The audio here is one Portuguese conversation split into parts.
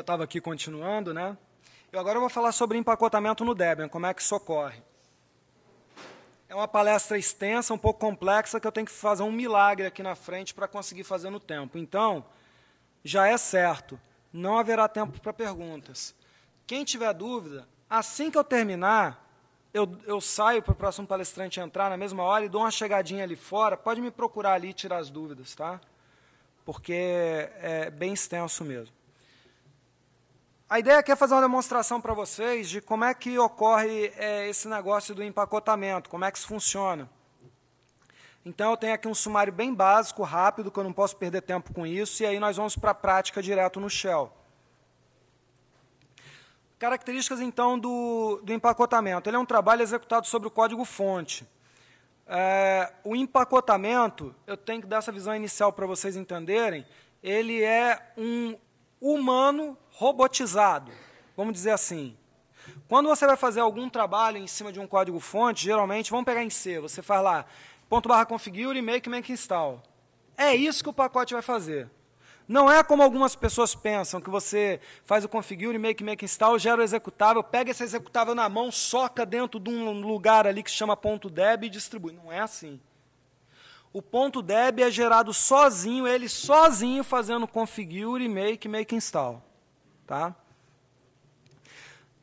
estava aqui continuando, né? Eu agora vou falar sobre empacotamento no Debian, como é que isso ocorre. É uma palestra extensa, um pouco complexa, que eu tenho que fazer um milagre aqui na frente para conseguir fazer no tempo. Então, já é certo, não haverá tempo para perguntas. Quem tiver dúvida, assim que eu terminar, eu, eu saio para o próximo palestrante entrar na mesma hora e dou uma chegadinha ali fora. Pode me procurar ali e tirar as dúvidas, tá? Porque é bem extenso mesmo. A ideia aqui é, é fazer uma demonstração para vocês de como é que ocorre é, esse negócio do empacotamento, como é que isso funciona. Então, eu tenho aqui um sumário bem básico, rápido, que eu não posso perder tempo com isso, e aí nós vamos para a prática direto no Shell. Características, então, do, do empacotamento. Ele é um trabalho executado sobre o código-fonte. É, o empacotamento, eu tenho que dar essa visão inicial para vocês entenderem, ele é um humano robotizado. Vamos dizer assim. Quando você vai fazer algum trabalho em cima de um código-fonte, geralmente, vamos pegar em C, você faz lá, ponto barra configure, make, make install. É isso que o pacote vai fazer. Não é como algumas pessoas pensam, que você faz o configure, make, make install, gera o executável, pega esse executável na mão, soca dentro de um lugar ali que chama ponto .deb e distribui. Não é assim. O ponto deb é gerado sozinho, ele sozinho fazendo configure, make, make install. Tá?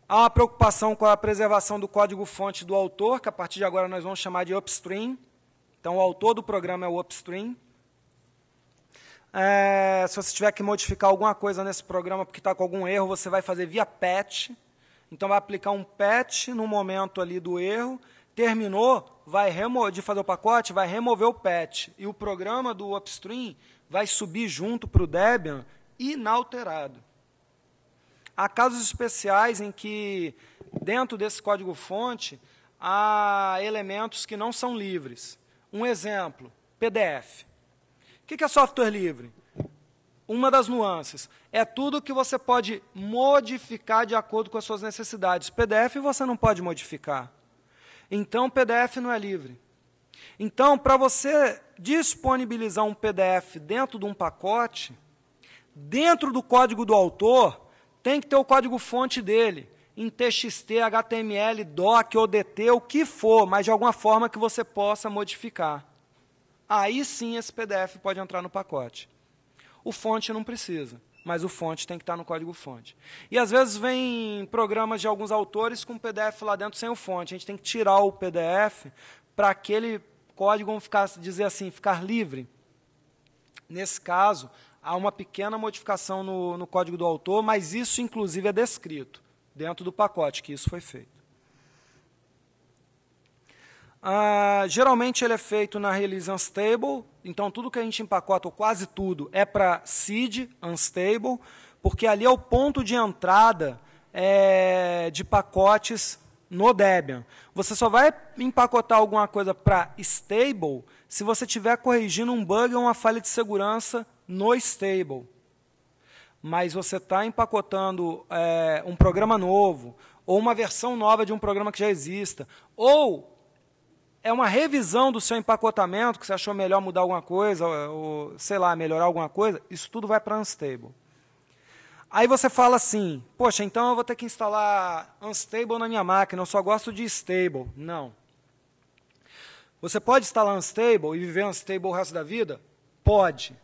Há uma preocupação com a preservação do código-fonte do autor, que a partir de agora nós vamos chamar de upstream. Então, o autor do programa é o upstream. É, se você tiver que modificar alguma coisa nesse programa porque está com algum erro, você vai fazer via patch. Então, vai aplicar um patch no momento ali do erro Terminou, vai de fazer o pacote, vai remover o patch. E o programa do upstream vai subir junto para o Debian inalterado. Há casos especiais em que, dentro desse código-fonte, há elementos que não são livres. Um exemplo, PDF. O que é software livre? Uma das nuances. É tudo que você pode modificar de acordo com as suas necessidades. PDF você não pode modificar. Então, PDF não é livre. Então, para você disponibilizar um PDF dentro de um pacote, dentro do código do autor, tem que ter o código-fonte dele, em TXT, HTML, DOC, ODT, o que for, mas de alguma forma que você possa modificar. Aí sim esse PDF pode entrar no pacote. O fonte não precisa mas o fonte tem que estar no código fonte. E às vezes vem programas de alguns autores com PDF lá dentro sem o fonte. A gente tem que tirar o PDF para aquele código ficar, dizer assim, ficar livre. Nesse caso, há uma pequena modificação no, no código do autor, mas isso inclusive é descrito dentro do pacote que isso foi feito. Uh, geralmente ele é feito na release unstable, então tudo que a gente empacota, ou quase tudo, é para seed unstable, porque ali é o ponto de entrada é, de pacotes no Debian. Você só vai empacotar alguma coisa para stable se você estiver corrigindo um bug ou uma falha de segurança no stable. Mas você está empacotando é, um programa novo, ou uma versão nova de um programa que já exista, ou é uma revisão do seu empacotamento, que você achou melhor mudar alguma coisa, ou, sei lá, melhorar alguma coisa, isso tudo vai para Unstable. Aí você fala assim, poxa, então eu vou ter que instalar Unstable na minha máquina, eu só gosto de Stable. Não. Você pode instalar Unstable e viver Unstable o resto da vida? Pode.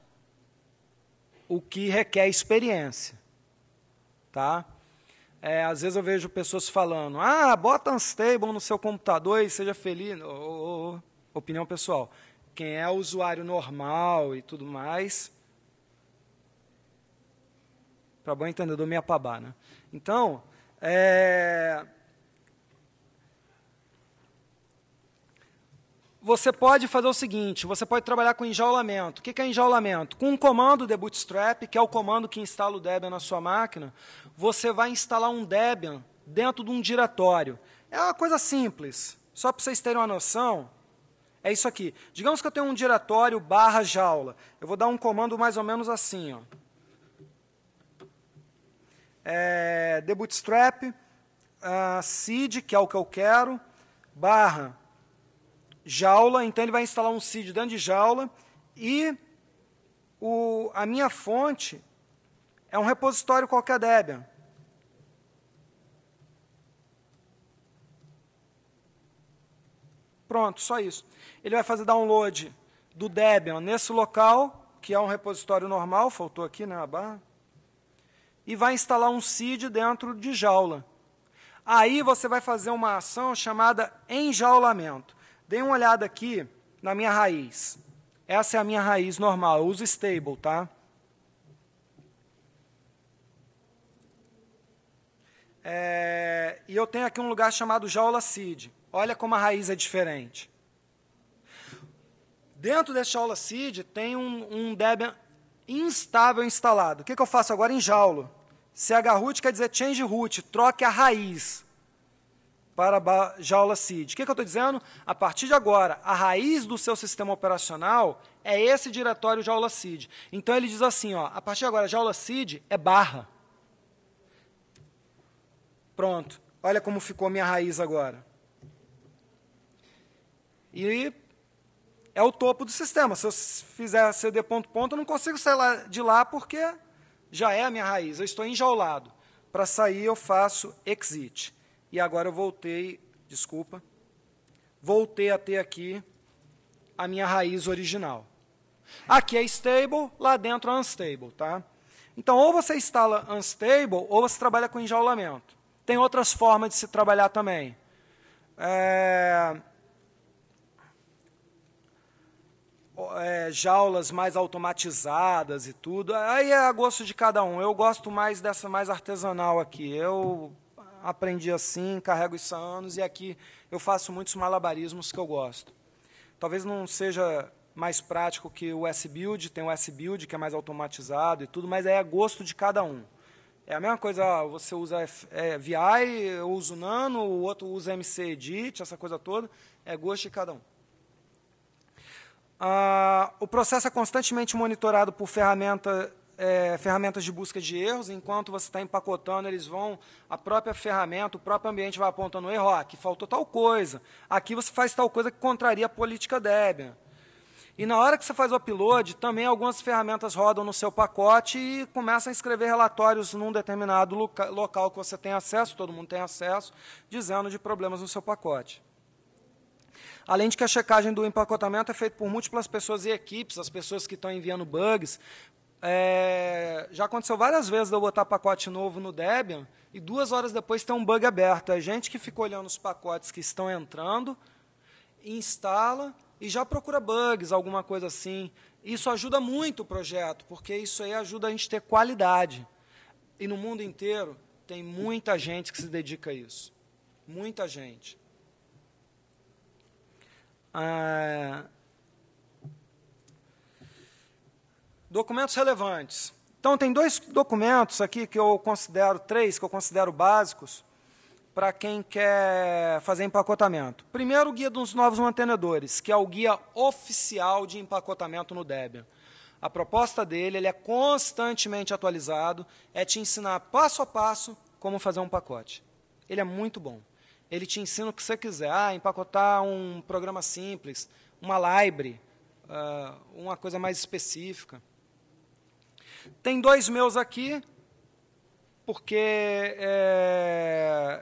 O que requer experiência. Tá? É, às vezes eu vejo pessoas falando, ah, bota Unstable no seu computador e seja feliz. Oh, oh, oh. Opinião pessoal. Quem é usuário normal e tudo mais. Para bom entendedor, me apabar né? Então, é, você pode fazer o seguinte, você pode trabalhar com enjaulamento. O que é enjaulamento? Com um comando de bootstrap, que é o comando que instala o Debian na sua máquina, você vai instalar um Debian dentro de um diretório. É uma coisa simples. Só para vocês terem uma noção, é isso aqui. Digamos que eu tenho um diretório barra jaula. Eu vou dar um comando mais ou menos assim. Ó. É, the bootstrap, uh, seed, que é o que eu quero, barra jaula, então ele vai instalar um seed dentro de jaula e o, a minha fonte é um repositório qualquer Debian. Pronto, só isso. Ele vai fazer download do Debian nesse local, que é um repositório normal, faltou aqui né, barra, e vai instalar um seed dentro de jaula. Aí você vai fazer uma ação chamada enjaulamento. Dê uma olhada aqui na minha raiz. Essa é a minha raiz normal, eu uso stable, tá? É, e eu tenho aqui um lugar chamado jaula seed. Olha como a raiz é diferente. Dentro desse jaula seed tem um, um Debian instável instalado. O que, que eu faço agora em jaulo? CH root quer dizer change root, troque a raiz para a jaula Seed. O que, que eu estou dizendo? A partir de agora, a raiz do seu sistema operacional é esse diretório jaula Seed. Então ele diz assim, ó, a partir de agora, jaula Seed é barra. Pronto. Olha como ficou minha raiz agora. E é o topo do sistema. Se eu fizer CD ponto ponto, eu não consigo sair lá, de lá porque já é a minha raiz. Eu estou enjaulado. Para sair, eu faço exit. E agora eu voltei, desculpa, voltei a ter aqui a minha raiz original. Aqui é stable, lá dentro é unstable, tá? Então, ou você instala unstable, ou você trabalha com enjaulamento. Tem outras formas de se trabalhar também. É... É, jaulas mais automatizadas e tudo. Aí é a gosto de cada um. Eu gosto mais dessa mais artesanal aqui. Eu aprendi assim, carrego isso há anos, e aqui eu faço muitos malabarismos que eu gosto. Talvez não seja mais prático que o S-Build, tem o S-Build que é mais automatizado e tudo, mas é a gosto de cada um. É a mesma coisa, você usa é, VI, eu uso Nano, o outro usa MC Edit, essa coisa toda, é gosto de cada um. Ah, o processo é constantemente monitorado por ferramenta é, ferramentas de busca de erros, enquanto você está empacotando, eles vão, a própria ferramenta, o próprio ambiente vai apontando erro, ó, aqui faltou tal coisa, aqui você faz tal coisa que contraria a política Debian. E na hora que você faz o upload, também algumas ferramentas rodam no seu pacote e começam a escrever relatórios num determinado loca local que você tem acesso, todo mundo tem acesso, dizendo de problemas no seu pacote. Além de que a checagem do empacotamento é feita por múltiplas pessoas e equipes, as pessoas que estão enviando bugs, é, já aconteceu várias vezes de eu botar pacote novo no Debian e duas horas depois tem um bug aberto. É gente que fica olhando os pacotes que estão entrando, instala e já procura bugs, alguma coisa assim. Isso ajuda muito o projeto, porque isso aí ajuda a gente ter qualidade. E no mundo inteiro tem muita gente que se dedica a isso. Muita gente. Ah, Documentos relevantes. Então, tem dois documentos aqui que eu considero, três que eu considero básicos para quem quer fazer empacotamento. Primeiro, o Guia dos Novos Mantenedores, que é o guia oficial de empacotamento no Debian. A proposta dele ele é constantemente atualizado, é te ensinar passo a passo como fazer um pacote. Ele é muito bom. Ele te ensina o que você quiser. Ah, empacotar um programa simples, uma library, ah, uma coisa mais específica. Tem dois meus aqui, porque é,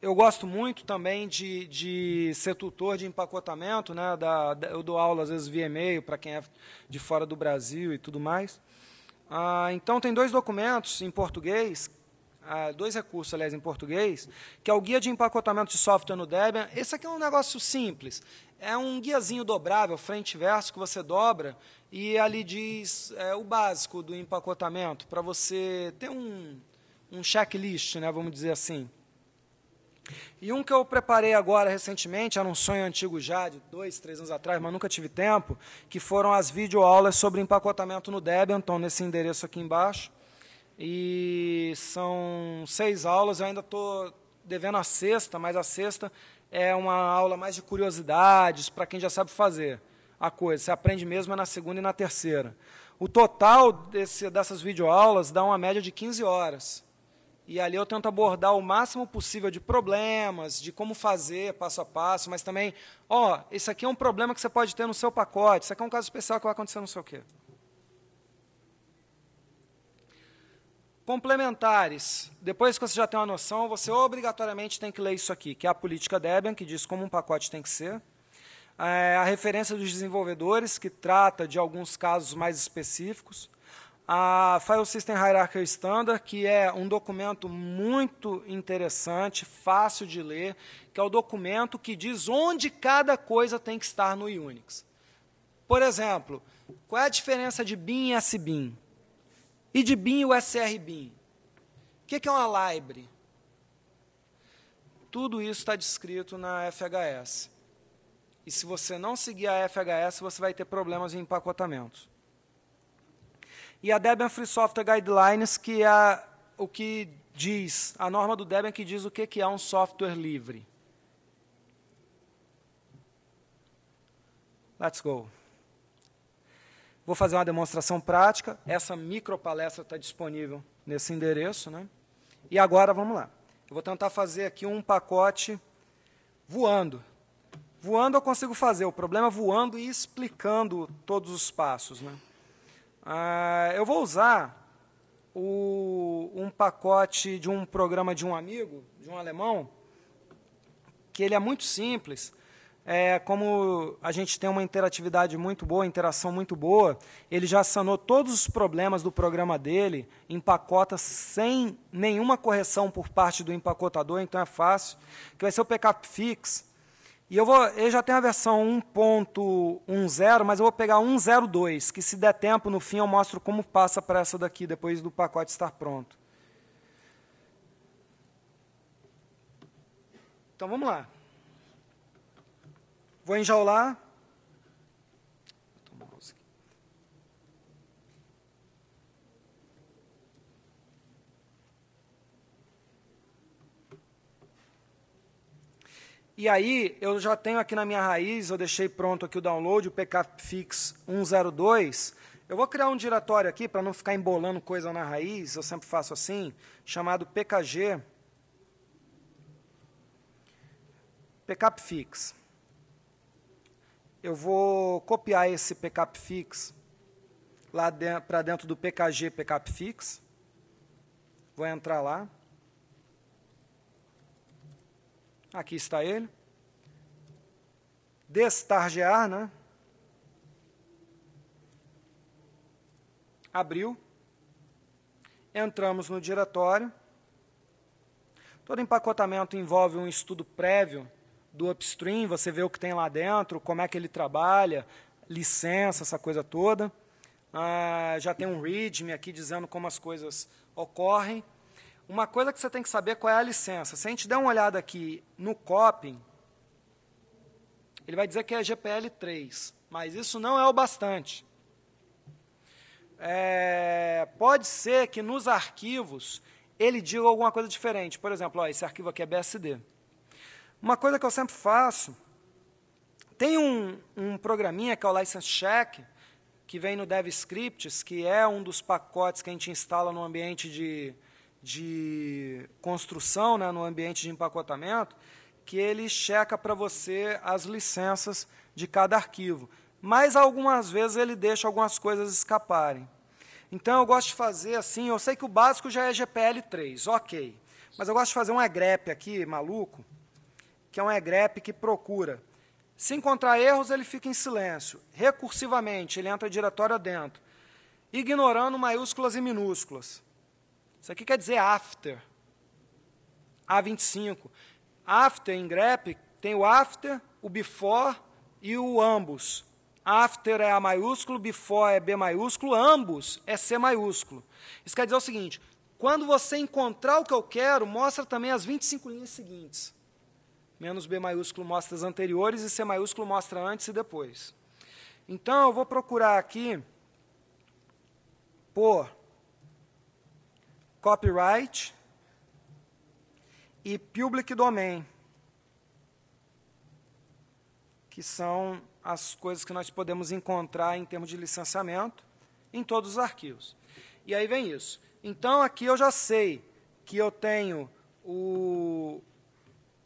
eu gosto muito também de, de ser tutor de empacotamento, né? Da, da, eu dou aula às vezes via e-mail para quem é de fora do Brasil e tudo mais. Ah, então tem dois documentos em português dois recursos, aliás, em português, que é o guia de empacotamento de software no Debian. Esse aqui é um negócio simples. É um guiazinho dobrável, frente e verso, que você dobra, e ali diz é, o básico do empacotamento, para você ter um, um checklist, né, vamos dizer assim. E um que eu preparei agora recentemente, era um sonho antigo já, de dois, três anos atrás, mas nunca tive tempo, que foram as videoaulas sobre empacotamento no Debian, então nesse endereço aqui embaixo e são seis aulas. Eu ainda estou devendo a sexta, mas a sexta é uma aula mais de curiosidades para quem já sabe fazer a coisa. Você aprende mesmo é na segunda e na terceira. O total desse, dessas videoaulas dá uma média de 15 horas. E ali eu tento abordar o máximo possível de problemas, de como fazer passo a passo, mas também, ó, oh, isso aqui é um problema que você pode ter no seu pacote, isso aqui é um caso especial que vai acontecer não sei o quê. Complementares. Depois que você já tem uma noção, você obrigatoriamente tem que ler isso aqui, que é a política Debian, que diz como um pacote tem que ser. É, a referência dos desenvolvedores, que trata de alguns casos mais específicos. A File System Hierarchy Standard, que é um documento muito interessante, fácil de ler, que é o documento que diz onde cada coisa tem que estar no Unix. Por exemplo, qual é a diferença de BIM e SBIM? E de BIM o SR-BIM. O que é uma library? Tudo isso está descrito na FHS. E se você não seguir a FHS, você vai ter problemas em empacotamento. E a Debian Free Software Guidelines, que é o que diz, a norma do Debian que diz o que é um software livre. Let's go. Vou fazer uma demonstração prática. Essa micro palestra está disponível nesse endereço. Né? E agora vamos lá. Eu vou tentar fazer aqui um pacote voando. Voando eu consigo fazer, o problema é voando e explicando todos os passos. Né? Ah, eu vou usar o, um pacote de um programa de um amigo, de um alemão, que ele é muito simples, é, como a gente tem uma interatividade muito boa, interação muito boa, ele já sanou todos os problemas do programa dele, empacota sem nenhuma correção por parte do empacotador, então é fácil, que vai ser o backup Fix. E eu vou, eu já tenho a versão 1.10, mas eu vou pegar 1.02, que se der tempo, no fim eu mostro como passa para essa daqui, depois do pacote estar pronto. Então vamos lá. Vou enjaular. E aí, eu já tenho aqui na minha raiz, eu deixei pronto aqui o download, o pkfix 102. Eu vou criar um diretório aqui para não ficar embolando coisa na raiz, eu sempre faço assim, chamado pkg pkfix. Eu vou copiar esse pcapfix lá de, para dentro do pkg fix. Vou entrar lá. Aqui está ele. Destargear, né? Abriu. Entramos no diretório. Todo empacotamento envolve um estudo prévio do upstream, você vê o que tem lá dentro, como é que ele trabalha, licença, essa coisa toda. Ah, já tem um README aqui dizendo como as coisas ocorrem. Uma coisa que você tem que saber é qual é a licença. Se a gente der uma olhada aqui no copying, ele vai dizer que é GPL 3, mas isso não é o bastante. É, pode ser que nos arquivos ele diga alguma coisa diferente. Por exemplo, ó, esse arquivo aqui é BSD. Uma coisa que eu sempre faço, tem um, um programinha que é o License Check, que vem no DevScripts, que é um dos pacotes que a gente instala no ambiente de, de construção, né, no ambiente de empacotamento, que ele checa para você as licenças de cada arquivo. Mas algumas vezes ele deixa algumas coisas escaparem. Então eu gosto de fazer assim, eu sei que o básico já é GPL 3, ok. Mas eu gosto de fazer um egrep aqui, maluco, que é um EGREP que procura. Se encontrar erros, ele fica em silêncio. Recursivamente, ele entra diretório adentro, ignorando maiúsculas e minúsculas. Isso aqui quer dizer after. A25. After em grep tem o after, o before e o ambos. After é A maiúsculo, before é B maiúsculo, ambos é C maiúsculo. Isso quer dizer o seguinte: quando você encontrar o que eu quero, mostra também as 25 linhas seguintes menos B maiúsculo mostra as anteriores e C maiúsculo mostra antes e depois. Então, eu vou procurar aqui por copyright e public domain, que são as coisas que nós podemos encontrar em termos de licenciamento em todos os arquivos. E aí vem isso. Então, aqui eu já sei que eu tenho o,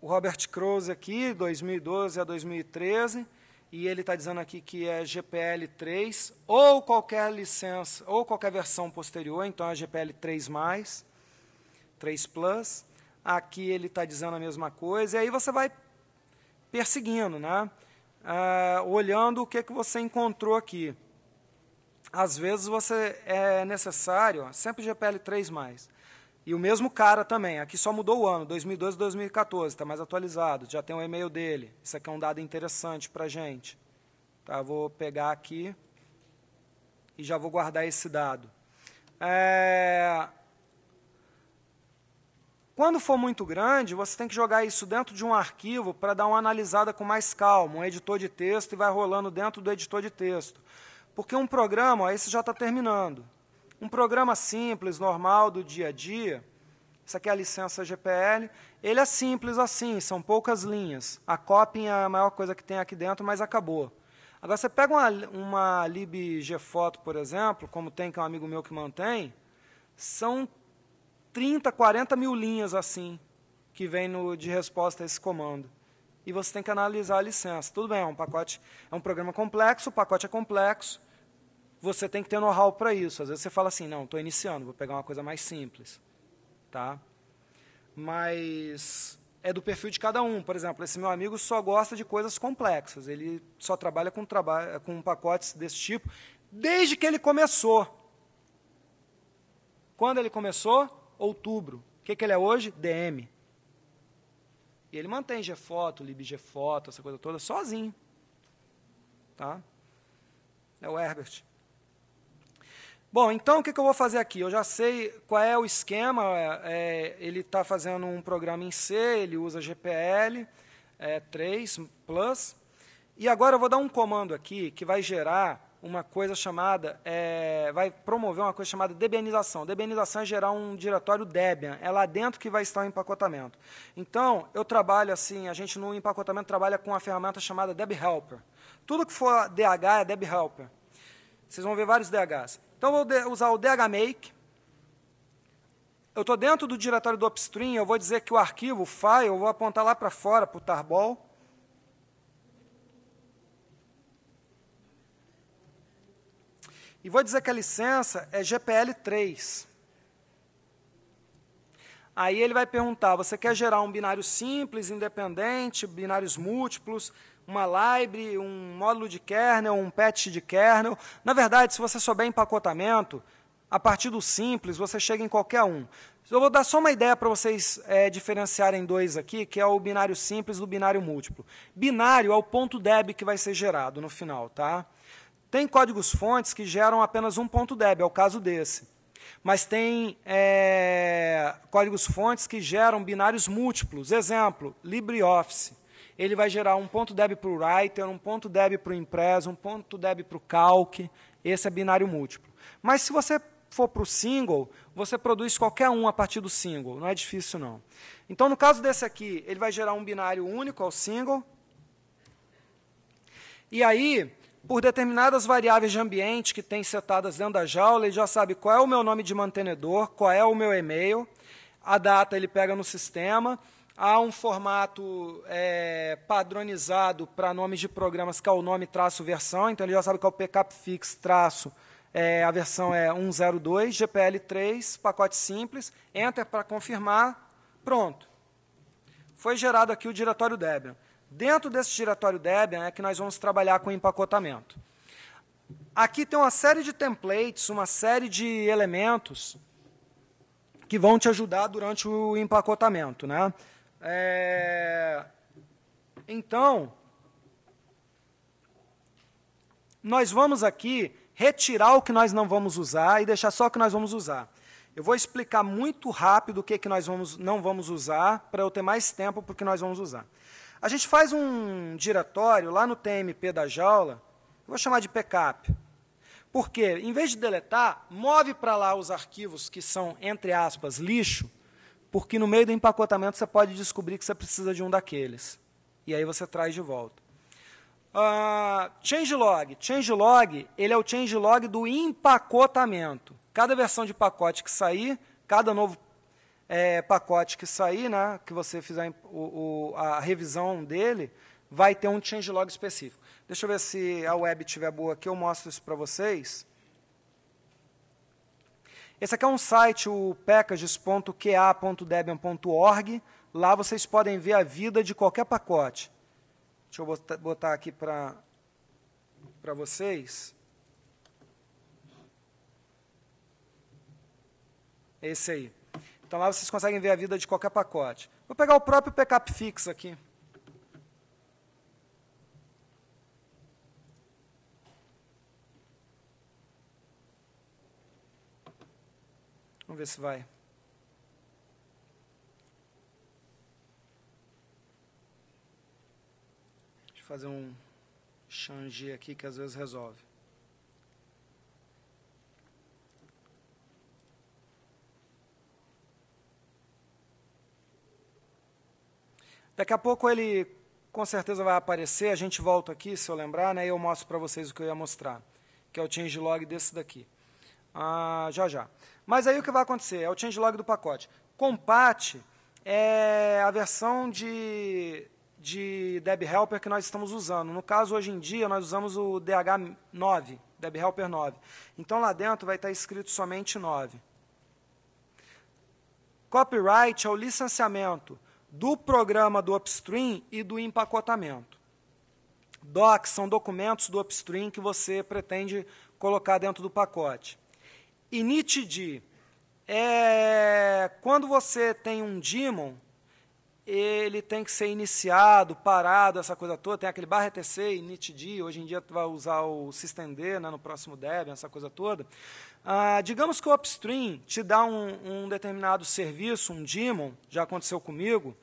o Robert Croze aqui, 2012 a 2013, e ele está dizendo aqui que é GPL 3 ou qualquer licença, ou qualquer versão posterior, então é GPL 3, 3 Plus. Aqui ele está dizendo a mesma coisa, e aí você vai perseguindo, né? Ah, olhando o que, que você encontrou aqui. Às vezes você é necessário, sempre GPL 3. E o mesmo cara também, aqui só mudou o ano, 2012 2014, está mais atualizado, já tem o um e-mail dele. Isso aqui é um dado interessante para a gente. Tá, vou pegar aqui e já vou guardar esse dado. É... Quando for muito grande, você tem que jogar isso dentro de um arquivo para dar uma analisada com mais calma, um editor de texto e vai rolando dentro do editor de texto. Porque um programa, ó, esse já está terminando. Um programa simples, normal do dia a dia, isso aqui é a licença GPL, ele é simples assim, são poucas linhas. A copy é a maior coisa que tem aqui dentro, mas acabou. Agora, você pega uma, uma libgfoto, por exemplo, como tem, que é um amigo meu que mantém, são 30, 40 mil linhas assim, que vem no, de resposta a esse comando. E você tem que analisar a licença. Tudo bem, é um pacote, é um programa complexo, o pacote é complexo, você tem que ter know-how para isso. Às vezes você fala assim, não, estou iniciando, vou pegar uma coisa mais simples. Tá? Mas é do perfil de cada um. Por exemplo, esse meu amigo só gosta de coisas complexas. Ele só trabalha com, traba com pacotes desse tipo desde que ele começou. Quando ele começou? Outubro. O que, que ele é hoje? DM. E ele mantém Gfoto, LibGfoto, essa coisa toda, sozinho. Tá? É o Herbert. Bom, então o que, que, eu vou fazer aqui? Eu já sei qual é o esquema. É, é ele está fazendo um programa em C, ele usa GPL é, 3 Plus. E agora eu vou dar um comando aqui que vai gerar uma coisa chamada, é, vai promover uma coisa chamada debianização. Debianização é gerar um diretório Debian, é lá dentro que vai estar o empacotamento. Então, eu trabalho assim, a gente no empacotamento trabalha com uma ferramenta chamada DebHelper. Tudo que for DH é DebHelper. Vocês vão ver vários DHs. Então, vou usar o DHMake. Eu estou dentro do diretório do upstream, eu vou dizer que o arquivo, o file, eu vou apontar lá para fora, para o tarball. E vou dizer que a licença é GPL3. Aí ele vai perguntar, você quer gerar um binário simples, independente, binários múltiplos? uma library, um módulo de kernel, um patch de kernel. Na verdade, se você souber empacotamento, a partir do simples você chega em qualquer um. Eu vou dar só uma ideia para vocês é, diferenciarem dois aqui, que é o binário simples do binário múltiplo. Binário é o ponto deb que vai ser gerado no final, tá? Tem códigos fontes que geram apenas um ponto deb, é o caso desse. Mas tem é, códigos fontes que geram binários múltiplos. Exemplo, LibreOffice ele vai gerar um ponto deb para o writer, um ponto deb para o impresso, um ponto deb para o calc. Esse é binário múltiplo. Mas se você for para o single, você produz qualquer um a partir do single. Não é difícil, não. Então, no caso desse aqui, ele vai gerar um binário único ao single. E aí, por determinadas variáveis de ambiente que tem setadas dentro da jaula, ele já sabe qual é o meu nome de mantenedor, qual é o meu e-mail, a data ele pega no sistema, Há um formato é, padronizado para nomes de programas que é o nome traço versão, então ele já sabe que é o pcap fix traço, é, a versão é 102, GPL 3, pacote simples, enter para confirmar, pronto. Foi gerado aqui o diretório Debian. Dentro desse diretório Debian é que nós vamos trabalhar com empacotamento. Aqui tem uma série de templates, uma série de elementos que vão te ajudar durante o empacotamento, né? É... Então, nós vamos aqui retirar o que nós não vamos usar e deixar só o que nós vamos usar. Eu vou explicar muito rápido o que, que nós vamos, não vamos usar, para eu ter mais tempo para o que nós vamos usar. A gente faz um diretório lá no TMP da jaula, vou chamar de backup. Porque, em vez de deletar, move para lá os arquivos que são, entre aspas, lixo, porque no meio do empacotamento você pode descobrir que você precisa de um daqueles. E aí você traz de volta. Uh, changelog. Changelog, ele é o changelog do empacotamento. Cada versão de pacote que sair, cada novo é, pacote que sair, né, que você fizer o, o, a revisão dele, vai ter um changelog específico. Deixa eu ver se a web estiver boa aqui, eu mostro isso para vocês. Esse aqui é um site, o packages.qa.debian.org. Lá vocês podem ver a vida de qualquer pacote. Deixa eu botar aqui para vocês. Esse aí. Então lá vocês conseguem ver a vida de qualquer pacote. Vou pegar o próprio PKPFix aqui. Vamos ver se vai. Deixa eu fazer um change aqui que às vezes resolve. Daqui a pouco ele com certeza vai aparecer, a gente volta aqui, se eu lembrar, né, e eu mostro para vocês o que eu ia mostrar, que é o changelog desse daqui. Ah, já já. Mas aí o que vai acontecer? É o changelog do pacote. Compat é a versão de, de Deb Helper que nós estamos usando. No caso, hoje em dia, nós usamos o DH9, Deb Helper 9. Então, lá dentro vai estar escrito somente 9. Copyright é o licenciamento do programa do upstream e do empacotamento. Docs são documentos do upstream que você pretende colocar dentro do pacote e Nitidi. É, quando você tem um demon, ele tem que ser iniciado, parado, essa coisa toda. Tem aquele barra ETC e NITD, hoje em dia tu vai usar o systemd né, no próximo Debian, essa coisa toda. Ah, digamos que o upstream te dá um, um, determinado serviço, um daemon, já aconteceu comigo,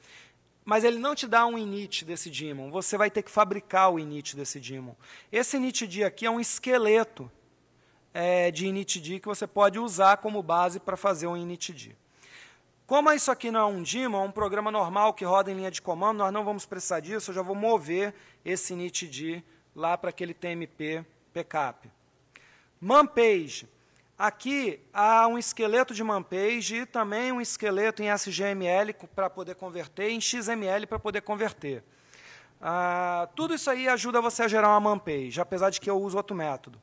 mas ele não te dá um init desse daemon, você vai ter que fabricar o init desse daemon. Esse initd aqui é um esqueleto é, de initd que você pode usar como base para fazer um initd. Como isso aqui não é um daemon, é um programa normal que roda em linha de comando, nós não vamos precisar disso, eu já vou mover esse initd lá para aquele TMP backup. Manpage. Aqui há um esqueleto de Manpage e também um esqueleto em SGML para poder converter, em XML para poder converter. Ah, tudo isso aí ajuda você a gerar uma Manpage, apesar de que eu uso outro método.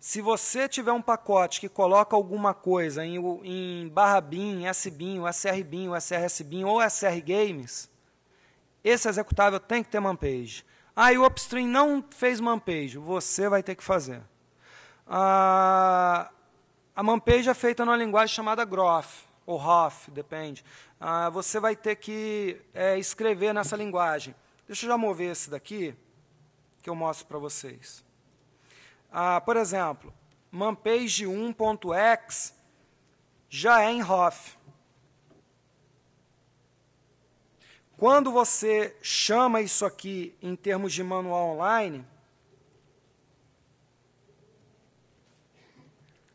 Se você tiver um pacote que coloca alguma coisa em, em barra BIM, sbin, srbin, srsbin ou srgames, esse executável tem que ter manpage. Ah, e o upstream não fez manpage. Você vai ter que fazer. Ah, a manpage é feita numa linguagem chamada Groff, ou Hoff, depende. Ah, você vai ter que é, escrever nessa linguagem. Deixa eu já mover esse daqui, que eu mostro para vocês. Ah, por exemplo, manpage 1.x já é em Hoff. Quando você chama isso aqui em termos de manual online,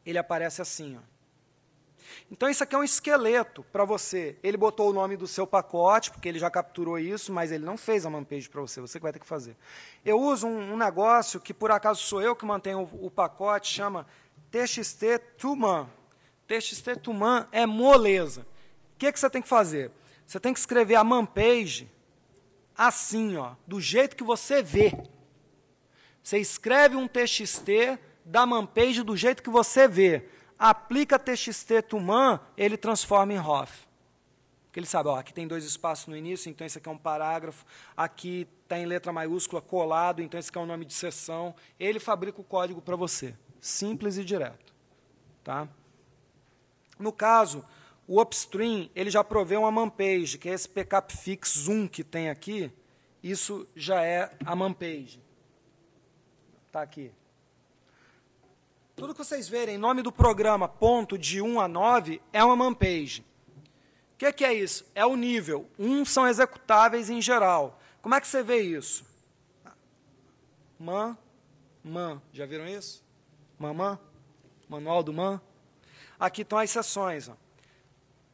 ele aparece assim, ó. Então isso aqui é um esqueleto para você. Ele botou o nome do seu pacote, porque ele já capturou isso, mas ele não fez a manpage para você, você que vai ter que fazer. Eu uso um, um, negócio que por acaso sou eu que mantenho o, o pacote, chama TXT Tuman. TXT Tuman é moleza. O que, que você tem que fazer? Você tem que escrever a manpage assim, ó, do jeito que você vê. Você escreve um TXT da manpage do jeito que você vê aplica TXT Tuman, ele transforma em Hoff. Porque ele sabe, ó, aqui tem dois espaços no início, então esse aqui é um parágrafo, aqui está em letra maiúscula colado, então esse aqui é o um nome de sessão. Ele fabrica o código para você. Simples e direto. Tá? No caso, o upstream ele já provê uma manpage, que é esse fix 1 que tem aqui. Isso já é a manpage. Está aqui. Tudo que vocês verem nome do programa, ponto de 1 a 9, é uma man page. O que, é que é isso? É o nível. 1 são executáveis em geral. Como é que você vê isso? Man, man. Já viram isso? Mamã? Manual do man? Aqui estão as seções. Ó.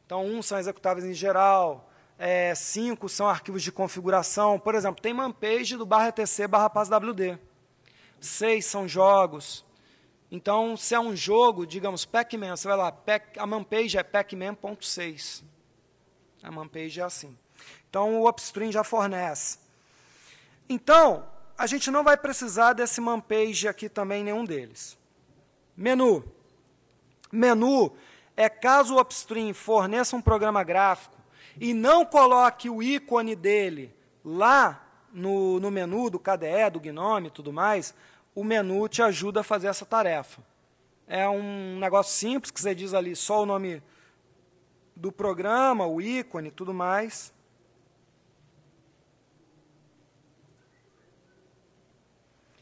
Então, 1 são executáveis em geral. É, cinco são arquivos de configuração. Por exemplo, tem man page do barra tc barra passwd. Seis são jogos. Então, se é um jogo, digamos, Pac-Man, você vai lá, Pac, a Manpage é Pac-Man.6. A Manpage é assim. Então, o upstream já fornece. Então, a gente não vai precisar desse Manpage aqui também, nenhum deles. Menu. Menu é caso o upstream forneça um programa gráfico e não coloque o ícone dele lá no, no menu do KDE, do Gnome e tudo mais, o menu te ajuda a fazer essa tarefa. É um negócio simples que você diz ali só o nome do programa, o ícone e tudo mais.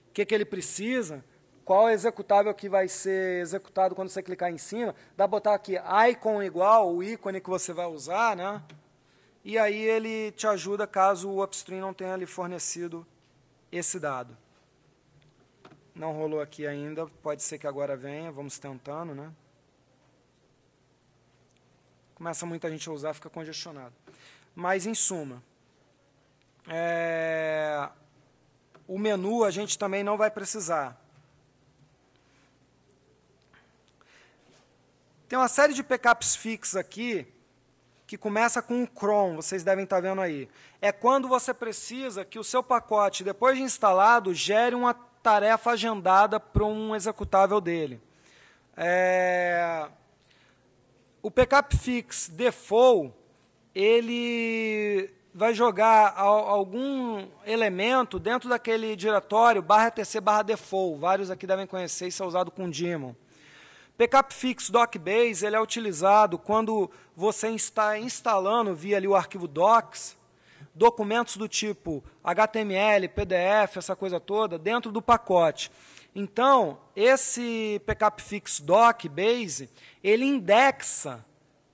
O que, que ele precisa? Qual é executável que vai ser executado quando você clicar em cima? Dá botar aqui icon igual, o ícone que você vai usar, né? E aí ele te ajuda caso o upstream não tenha lhe fornecido esse dado. Não rolou aqui ainda, pode ser que agora venha, vamos tentando, né? Começa muita gente a usar, fica congestionado. Mas, em suma, é... o menu a gente também não vai precisar. Tem uma série de backups fixos aqui, que começa com o cron, vocês devem estar tá vendo aí. É quando você precisa que o seu pacote, depois de instalado, gere uma tarefa agendada para um executável dele. É... O Pickup Fix Default, ele vai jogar algum elemento dentro daquele diretório barra tc barra default. Vários aqui devem conhecer, isso é usado com daemon. Pickup Fix DocBase ele é utilizado quando você está instalando via ali o arquivo docs documentos do tipo HTML, PDF, essa coisa toda, dentro do pacote. Então, esse fix doc base, ele indexa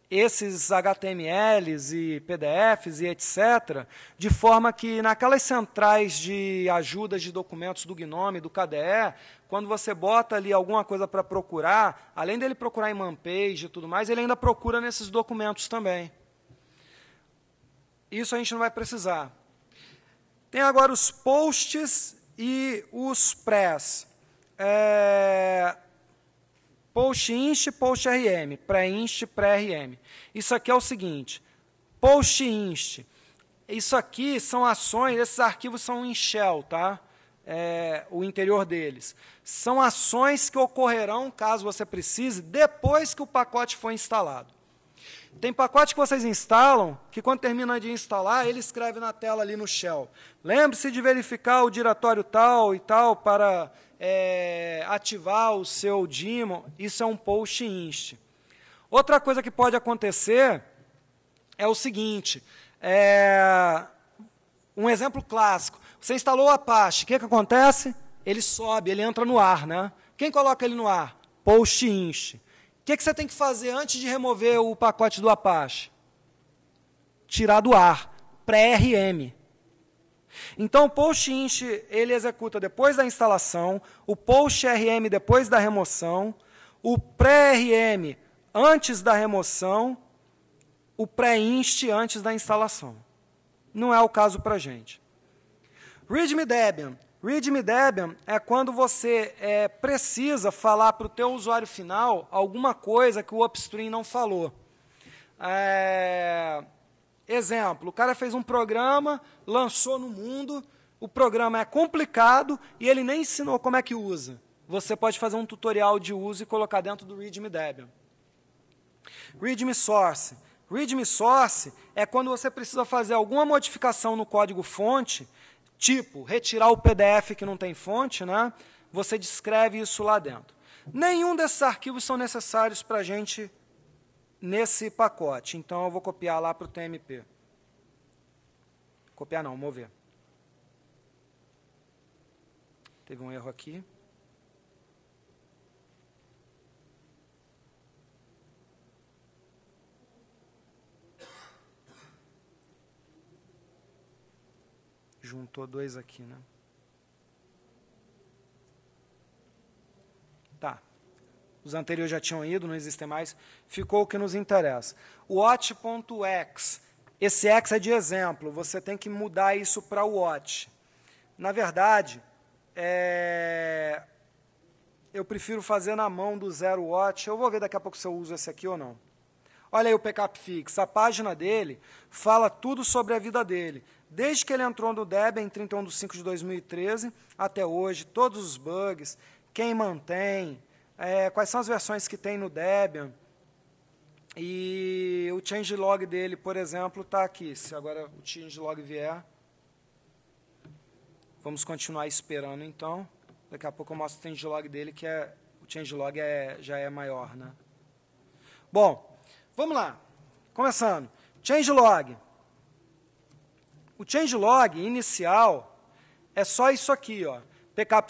esses HTMLs e PDFs e etc, de forma que naquelas centrais de ajudas de documentos do GNOME, do KDE, quando você bota ali alguma coisa para procurar, além dele procurar em manpage e tudo mais, ele ainda procura nesses documentos também. Isso a gente não vai precisar. Tem agora os posts e os prés. É, post inst, post rm, pré-inst, pré-rm. Isso aqui é o seguinte, post inst. Isso aqui são ações, esses arquivos são em shell, tá? É, o interior deles. São ações que ocorrerão, caso você precise, depois que o pacote for instalado. Tem pacote que vocês instalam, que quando termina de instalar, ele escreve na tela ali no Shell. Lembre-se de verificar o diretório tal e tal para é, ativar o seu daemon. Isso é um post inst. Outra coisa que pode acontecer é o seguinte, é, um exemplo clássico. Você instalou o Apache, o que, que acontece? Ele sobe, ele entra no ar. Né? Quem coloca ele no ar? Post inst que, que você tem que fazer antes de remover o pacote do Apache? Tirar do ar, pré-RM. Então, o post-inst ele executa depois da instalação, o post-RM depois da remoção, o pré-RM antes da remoção, o pré-inst antes da instalação. Não é o caso para a gente. ReadmeDebian Read Me Debian é quando você é, precisa falar para o teu usuário final alguma coisa que o upstream não falou. É, exemplo, o cara fez um programa, lançou no mundo, o programa é complicado e ele nem ensinou como é que usa. Você pode fazer um tutorial de uso e colocar dentro do README Debian. README Source. README Source é quando você precisa fazer alguma modificação no código fonte Tipo, retirar o PDF que não tem fonte, né? você descreve isso lá dentro. Nenhum desses arquivos são necessários para a gente nesse pacote. Então, eu vou copiar lá para o TMP. Copiar não, mover. Teve um erro aqui. Juntou dois aqui, né? Tá. Os anteriores já tinham ido, não existem mais. Ficou o que nos interessa. O watch.x. Esse x é de exemplo. Você tem que mudar isso para o watch. Na verdade, é... eu prefiro fazer na mão do zero watch. Eu vou ver daqui a pouco se eu uso esse aqui ou não. Olha aí o Pickup Fix. A página dele fala tudo sobre a vida dele. Desde que ele entrou no Debian em 31 de 5 de 2013 até hoje, todos os bugs, quem mantém, é, quais são as versões que tem no Debian. E o changelog dele, por exemplo, está aqui. Se agora o changelog vier, vamos continuar esperando então. Daqui a pouco eu mostro o changelog dele, que é, o changelog é, já é maior. Né? Bom, vamos lá. Começando. Changelog. O changelog inicial é só isso aqui, ó.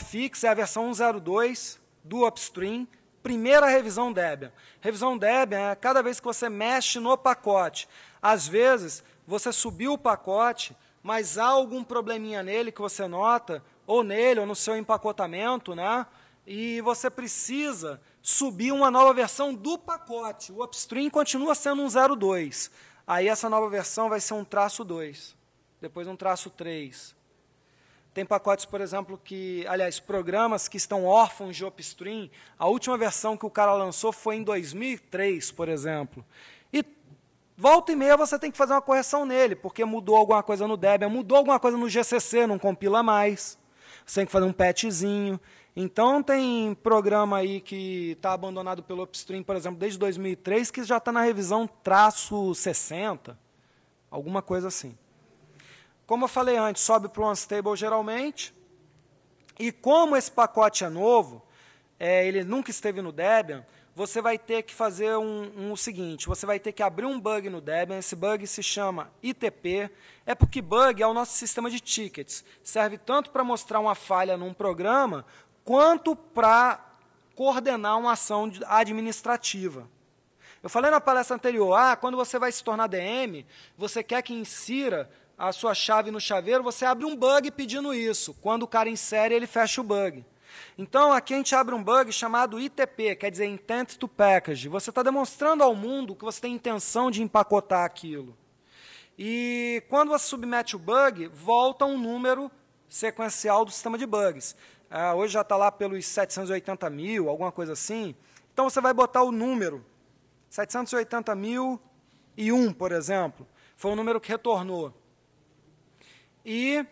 fix é a versão 1.02 do upstream, primeira revisão Debian. Revisão Debian é cada vez que você mexe no pacote. Às vezes, você subiu o pacote, mas há algum probleminha nele que você nota, ou nele, ou no seu empacotamento, né? E você precisa subir uma nova versão do pacote. O upstream continua sendo um 02. Aí essa nova versão vai ser um traço 2 depois um traço 3. Tem pacotes, por exemplo, que, aliás, programas que estão órfãos de upstream. A última versão que o cara lançou foi em 2003, por exemplo. E volta e meia você tem que fazer uma correção nele, porque mudou alguma coisa no Debian, mudou alguma coisa no GCC, não compila mais. Você tem que fazer um patchzinho. Então, tem programa aí que está abandonado pelo upstream, por exemplo, desde 2003, que já está na revisão traço 60, alguma coisa assim. Como eu falei antes, sobe para o unstable geralmente. E como esse pacote é novo, é, ele nunca esteve no Debian, você vai ter que fazer um, um, o seguinte, você vai ter que abrir um bug no Debian, esse bug se chama ITP, é porque bug é o nosso sistema de tickets, serve tanto para mostrar uma falha num programa, quanto para coordenar uma ação administrativa. Eu falei na palestra anterior, ah, quando você vai se tornar DM, você quer que insira a sua chave no chaveiro, você abre um bug pedindo isso. Quando o cara insere, ele fecha o bug. Então, aqui a gente abre um bug chamado ITP, quer dizer Intent to Package. Você está demonstrando ao mundo que você tem intenção de empacotar aquilo. E quando você submete o bug, volta um número sequencial do sistema de bugs. Ah, hoje já está lá pelos 780 mil, alguma coisa assim. Então, você vai botar o número 780 mil e 1, por exemplo. Foi o número que retornou. E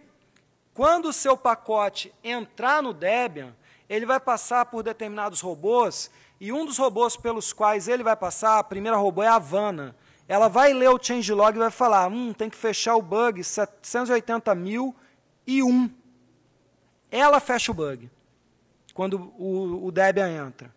quando o seu pacote entrar no Debian, ele vai passar por determinados robôs, e um dos robôs pelos quais ele vai passar, a primeira robô é a Havana. Ela vai ler o changelog e vai falar, hum, tem que fechar o bug 780.001. Ela fecha o bug, quando o, o Debian entra.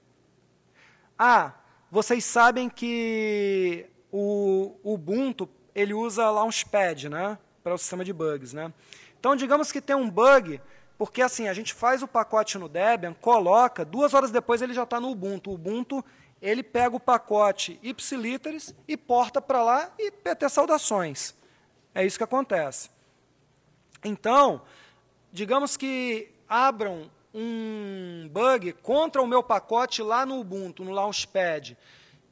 Ah, vocês sabem que o, o Ubuntu, ele usa Launchpad, né? para o sistema de bugs. Né? Então, digamos que tem um bug, porque assim, a gente faz o pacote no Debian, coloca, duas horas depois ele já está no Ubuntu. O Ubuntu ele pega o pacote ipsiliteres e porta para lá e PT saudações. É isso que acontece. Então, digamos que abram um bug contra o meu pacote lá no Ubuntu, no Launchpad.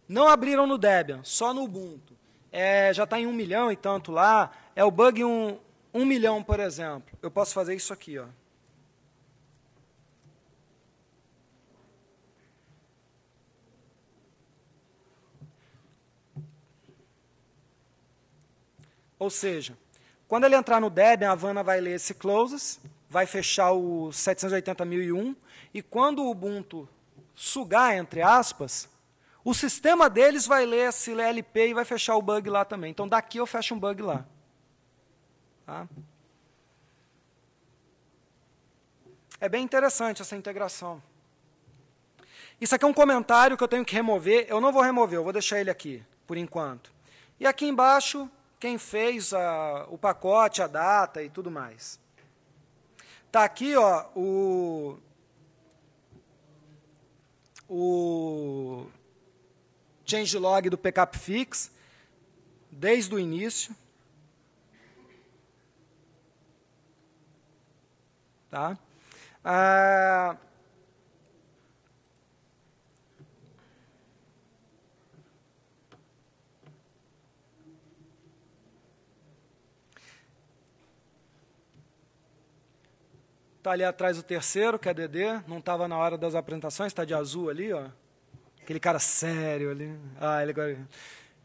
Não abriram no Debian, só no Ubuntu é, já está em um milhão e tanto lá, é o bug um, um milhão, por exemplo. Eu posso fazer isso aqui, ó. Ou seja, quando ele entrar no Debian, a Havana vai ler esse closes, vai fechar o 780.001, e quando o Ubuntu sugar, entre aspas, o sistema deles vai ler esse LP e vai fechar o bug lá também. Então, daqui eu fecho um bug lá. Tá? É bem interessante essa integração. Isso aqui é um comentário que eu tenho que remover. Eu não vou remover, eu vou deixar ele aqui, por enquanto. E aqui embaixo, quem fez a, o pacote, a data e tudo mais. Está aqui ó, o, o changelog do Fix desde o início. Tá? Está ah, ali atrás o terceiro, que é DD, não estava na hora das apresentações, está de azul ali, ó. Aquele cara sério ali. Ah, ele agora.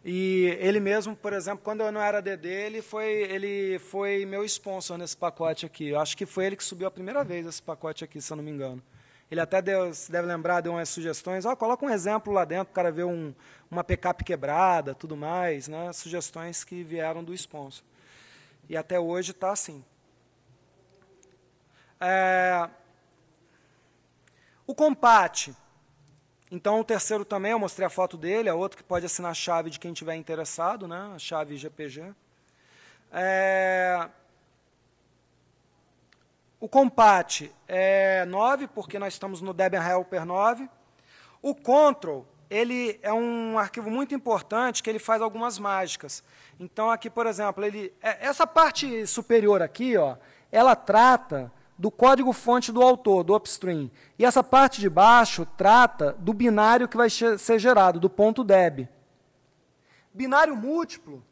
E ele mesmo, por exemplo, quando eu não era DD, ele foi, ele foi meu sponsor nesse pacote aqui. Eu acho que foi ele que subiu a primeira vez esse pacote aqui, se eu não me engano. Ele até deu, se deve lembrar, deu umas sugestões. Oh, coloca um exemplo lá dentro, o cara vê um, uma pickup quebrada, tudo mais. Né? Sugestões que vieram do sponsor. E até hoje está assim. É... O compate. Então, o terceiro também, eu mostrei a foto dele, é outro que pode assinar a chave de quem tiver interessado, né? a chave GPG. É... O compate é 9, porque nós estamos no Debian Helper 9. O control, ele é um arquivo muito importante que ele faz algumas mágicas. Então, aqui, por exemplo, ele, é, essa parte superior aqui, ó, ela trata do código-fonte do autor, do upstream. E essa parte de baixo trata do binário que vai ser gerado, do ponto deb. Binário múltiplo,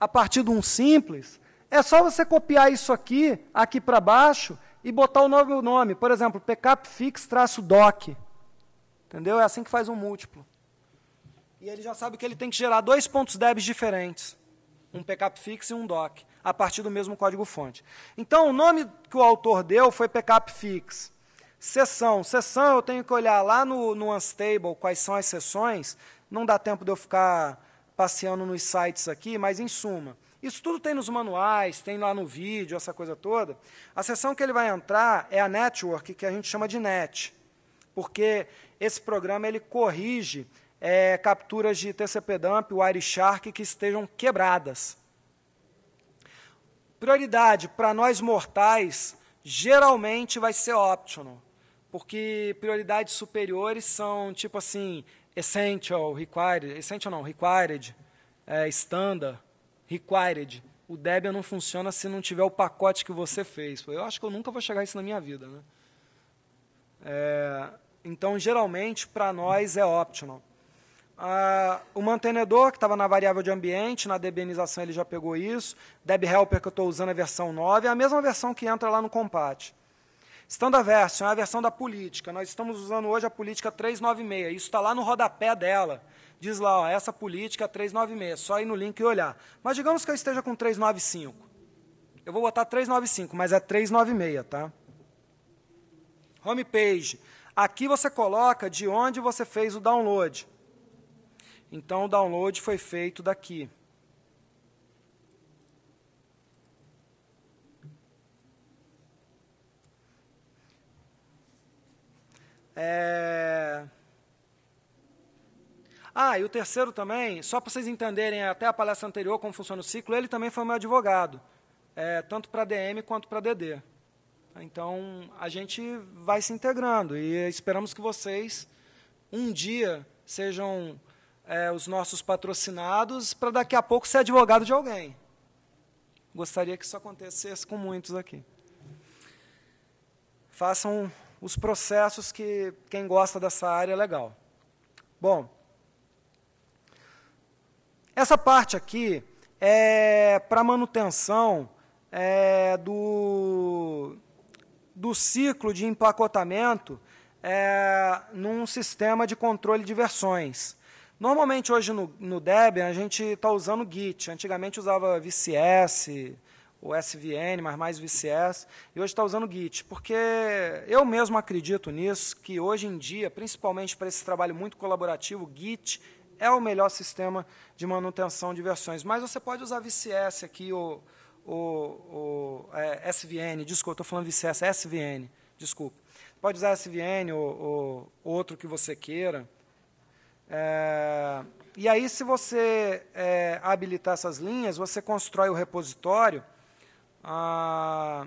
a partir de um simples, é só você copiar isso aqui, aqui para baixo, e botar o novo nome. Por exemplo, fix doc Entendeu? É assim que faz um múltiplo. E ele já sabe que ele tem que gerar dois pontos debs diferentes. Um pcap-fix e um doc a partir do mesmo código-fonte. Então, o nome que o autor deu foi backup Fix. Sessão. Sessão, eu tenho que olhar lá no, no Unstable quais são as sessões. Não dá tempo de eu ficar passeando nos sites aqui, mas em suma. Isso tudo tem nos manuais, tem lá no vídeo, essa coisa toda. A sessão que ele vai entrar é a network, que a gente chama de net, porque esse programa ele corrige é, capturas de TCP dump, Wireshark que estejam quebradas. Prioridade para nós mortais geralmente vai ser optional, porque prioridades superiores são tipo assim, essential, required, essential não, required, é, standard, required. O Debian não funciona se não tiver o pacote que você fez. Eu acho que eu nunca vou chegar a isso na minha vida, né? É, então, geralmente, para nós é optional. Uh, o mantenedor, que estava na variável de ambiente, na debianização ele já pegou isso. Deb Helper, que eu estou usando, a é versão 9, é a mesma versão que entra lá no Compat. Standard Version é a versão da política. Nós estamos usando hoje a política 396. Isso está lá no rodapé dela. Diz lá, ó, essa política 396. só ir no link e olhar. Mas digamos que eu esteja com 395. Eu vou botar 395, mas é 396, tá? Homepage. Aqui você coloca de onde você fez o download. Então o download foi feito daqui. É... Ah, e o terceiro também, só para vocês entenderem é, até a palestra anterior como funciona o ciclo, ele também foi meu advogado, é, tanto para DM quanto para DD. Então, a gente vai se integrando e esperamos que vocês um dia sejam é, os nossos patrocinados para daqui a pouco ser advogado de alguém. Gostaria que isso acontecesse com muitos aqui. Façam os processos que quem gosta dessa área é legal. Bom, essa parte aqui é para manutenção é, do, do ciclo de empacotamento é, num sistema de controle de versões. Normalmente hoje no, no Debian a gente está usando Git. Antigamente usava VCS, o SVN, mas mais VCS, e hoje está usando Git, porque eu mesmo acredito nisso, que hoje em dia, principalmente para esse trabalho muito colaborativo, Git é o melhor sistema de manutenção de versões. Mas você pode usar VCS aqui, ou, o o é, SVN, desculpa, estou falando VCS, SVN, desculpa. Pode usar SVN ou, ou outro que você queira. É, e aí, se você é, habilitar essas linhas, você constrói o repositório. Ah,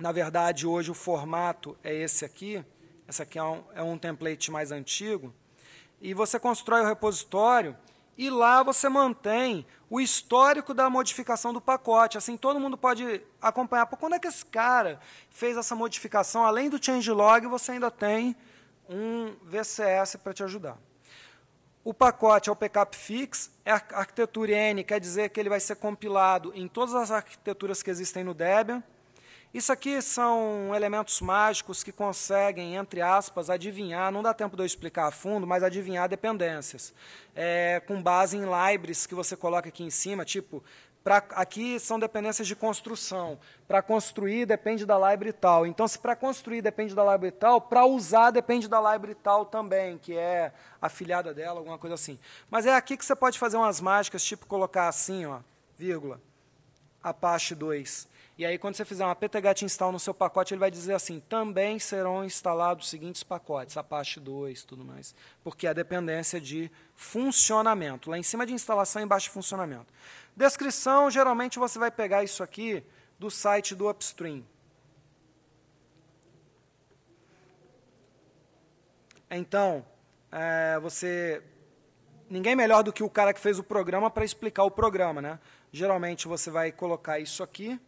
na verdade, hoje o formato é esse aqui. Esse aqui é um, é um template mais antigo. E você constrói o repositório e lá você mantém o histórico da modificação do pacote. Assim, todo mundo pode acompanhar. Por quando é que esse cara fez essa modificação? Além do changelog, você ainda tem um VCS para te ajudar. O pacote é o backup Fix, é a arquitetura N, quer dizer que ele vai ser compilado em todas as arquiteturas que existem no Debian. Isso aqui são elementos mágicos que conseguem, entre aspas, adivinhar, não dá tempo de eu explicar a fundo, mas adivinhar dependências. É, com base em libraries que você coloca aqui em cima, tipo Pra, aqui são dependências de construção. Para construir depende da libre tal. Então, se para construir depende da libre tal, para usar depende da libre tal também, que é afiliada dela, alguma coisa assim. Mas é aqui que você pode fazer umas mágicas, tipo colocar assim, ó, vírgula, Apache 2. E aí, quando você fizer uma PTGET install no seu pacote, ele vai dizer assim, também serão instalados os seguintes pacotes, Apache 2 tudo mais, porque é a dependência de funcionamento. Lá em cima é de instalação, embaixo é de funcionamento. Descrição, geralmente você vai pegar isso aqui do site do Upstream. Então, é, você... Ninguém melhor do que o cara que fez o programa para explicar o programa, né? Geralmente você vai colocar isso aqui,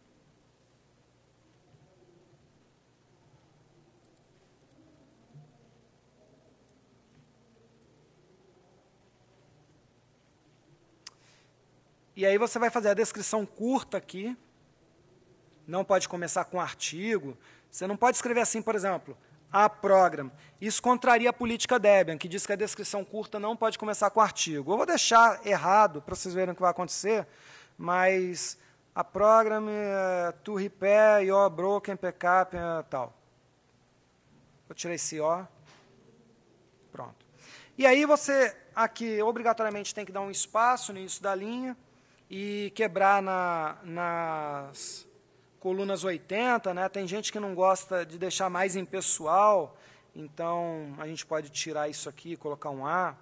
E aí você vai fazer a descrição curta aqui. Não pode começar com artigo. Você não pode escrever assim, por exemplo, a program. Isso contraria a política Debian, que diz que a descrição curta não pode começar com artigo. Eu vou deixar errado para vocês verem o que vai acontecer, mas a program é, to repair your broken backup é, tal. Eu tirei esse O. Pronto. E aí você aqui obrigatoriamente tem que dar um espaço no início da linha e quebrar na, nas colunas 80, né? Tem gente que não gosta de deixar mais impessoal, então a gente pode tirar isso aqui e colocar um A.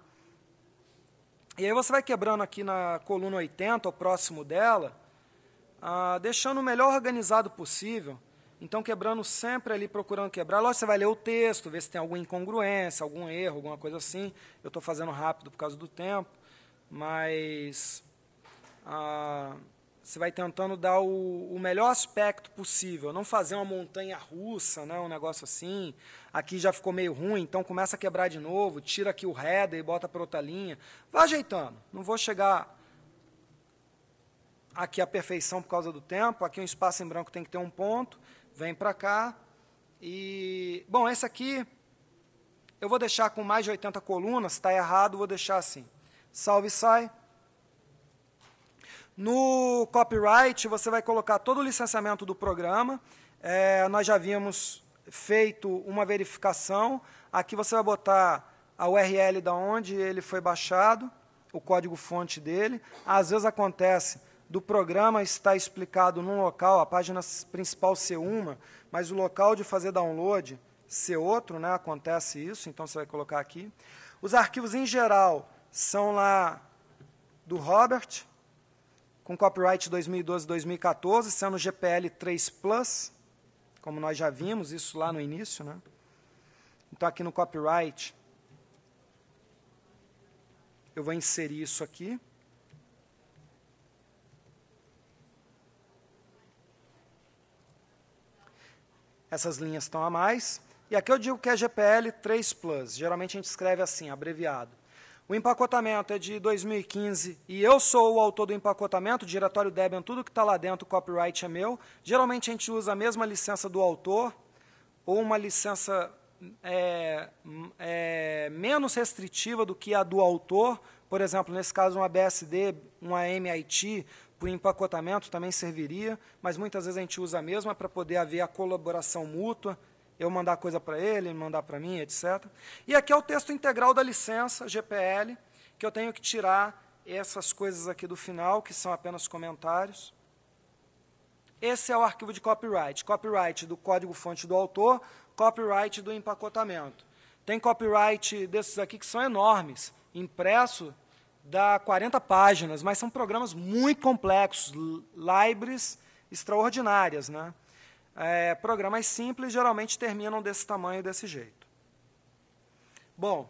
E aí você vai quebrando aqui na coluna 80, ou próximo dela, ah, deixando o melhor organizado possível. Então, quebrando sempre ali, procurando quebrar. Lógico, você vai ler o texto, ver se tem alguma incongruência, algum erro, alguma coisa assim. Eu estou fazendo rápido por causa do tempo, mas você vai tentando dar o, o, melhor aspecto possível, não fazer uma montanha russa, né, um negócio assim. Aqui já ficou meio ruim, então começa a quebrar de novo, tira aqui o header e bota para outra linha. Vai ajeitando. Não vou chegar aqui a perfeição por causa do tempo. Aqui um espaço em branco tem que ter um ponto. Vem para cá. E, bom, esse aqui eu vou deixar com mais de 80 colunas. Se está errado, vou deixar assim. Salve e sai. No copyright, você vai colocar todo o licenciamento do programa. É, nós já havíamos feito uma verificação. Aqui você vai botar a URL da onde ele foi baixado, o código-fonte dele. Às vezes acontece do programa estar explicado num local, a página principal ser uma, mas o local de fazer download ser outro, né? acontece isso, então você vai colocar aqui. Os arquivos em geral são lá do Robert, com copyright 2012-2014, sendo GPL 3 Plus, como nós já vimos isso lá no início. Né? Então, aqui no copyright, eu vou inserir isso aqui. Essas linhas estão a mais. E aqui eu digo que é GPL 3+. Geralmente a gente escreve assim, abreviado. O empacotamento é de 2015 e eu sou o autor do empacotamento, diretório Debian, tudo que está lá dentro, copyright é meu. Geralmente a gente usa a mesma licença do autor ou uma licença é, é, menos restritiva do que a do autor. Por exemplo, nesse caso, uma BSD, uma MIT, por empacotamento também serviria, mas muitas vezes a gente usa a mesma para poder haver a colaboração mútua eu mandar coisa para ele, mandar para mim, etc. E aqui é o texto integral da licença GPL, que eu tenho que tirar essas coisas aqui do final, que são apenas comentários. Esse é o arquivo de copyright. Copyright do código-fonte do autor, copyright do empacotamento. Tem copyright desses aqui que são enormes. Impresso dá 40 páginas, mas são programas muito complexos, libraries extraordinárias, né? É, programas simples geralmente terminam desse tamanho, desse jeito. Bom,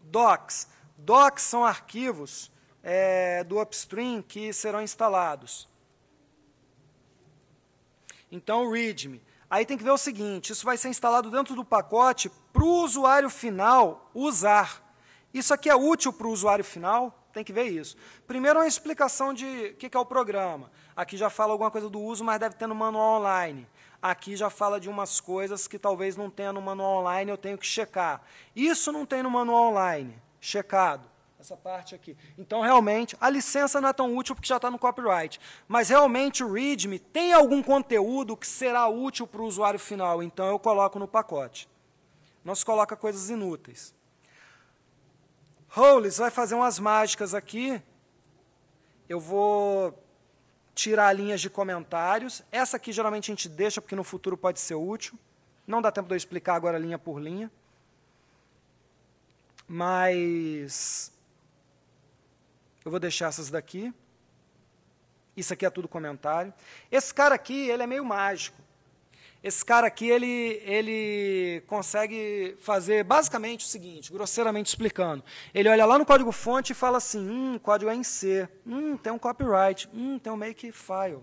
docs. Docs são arquivos é, do upstream que serão instalados. Então, README. Aí tem que ver o seguinte, isso vai ser instalado dentro do pacote para o usuário final usar. Isso aqui é útil para o usuário final? Tem que ver isso. Primeiro, uma explicação de o que, que é o programa. Aqui já fala alguma coisa do uso, mas deve ter no manual online. Aqui já fala de umas coisas que talvez não tenha no manual online, eu tenho que checar. Isso não tem no manual online, checado. Essa parte aqui. Então, realmente, a licença não é tão útil porque já está no copyright. Mas realmente o README tem algum conteúdo que será útil para o usuário final. Então, eu coloco no pacote. Não se coloca coisas inúteis. Holes vai fazer umas mágicas aqui. Eu vou tirar linhas de comentários. Essa aqui geralmente a gente deixa porque no futuro pode ser útil. Não dá tempo de eu explicar agora linha por linha. Mas eu vou deixar essas daqui. Isso aqui é tudo comentário. Esse cara aqui, ele é meio mágico. Esse cara aqui, ele, ele consegue fazer basicamente o seguinte, grosseiramente explicando. Ele olha lá no código-fonte e fala assim, hum, código é em C, hum, tem um copyright, hum, tem um makefile.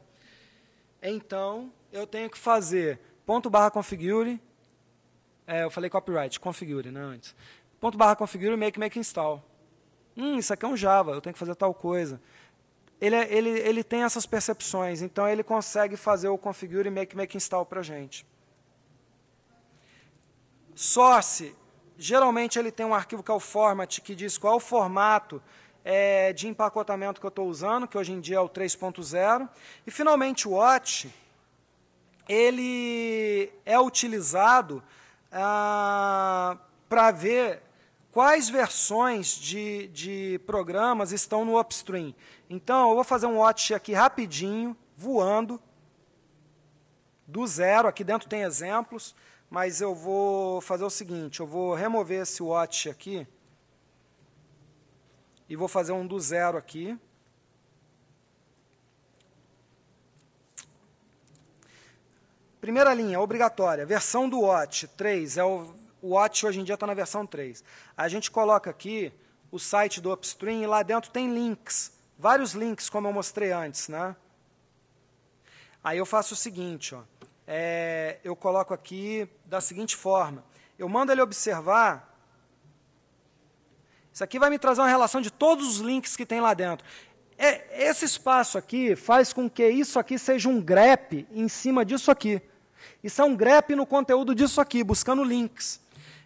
Então, eu tenho que fazer ponto barra configure, é, eu falei copyright, configure, né, antes. Ponto barra configure, make, make install. Hum, isso aqui é um Java, eu tenho que fazer tal coisa ele, é, ele, ele tem essas percepções, então ele consegue fazer o configure e make, make install para a gente. Source, geralmente ele tem um arquivo que é o format, que diz qual o formato é, de empacotamento que eu estou usando, que hoje em dia é o 3.0. E, finalmente, o watch, ele é utilizado ah, para ver quais versões de, de programas estão no upstream. Então, eu vou fazer um watch aqui rapidinho, voando, do zero. Aqui dentro tem exemplos, mas eu vou fazer o seguinte, eu vou remover esse watch aqui e vou fazer um do zero aqui. Primeira linha, obrigatória, versão do watch 3, é o, o watch hoje em dia está na versão 3. A gente coloca aqui o site do Upstream e lá dentro tem links vários links, como eu mostrei antes, né? Aí eu faço o seguinte, ó, é, eu coloco aqui da seguinte forma, eu mando ele observar, isso aqui vai me trazer uma relação de todos os links que tem lá dentro. É, esse espaço aqui faz com que isso aqui seja um grep em cima disso aqui. Isso é um grep no conteúdo disso aqui, buscando links.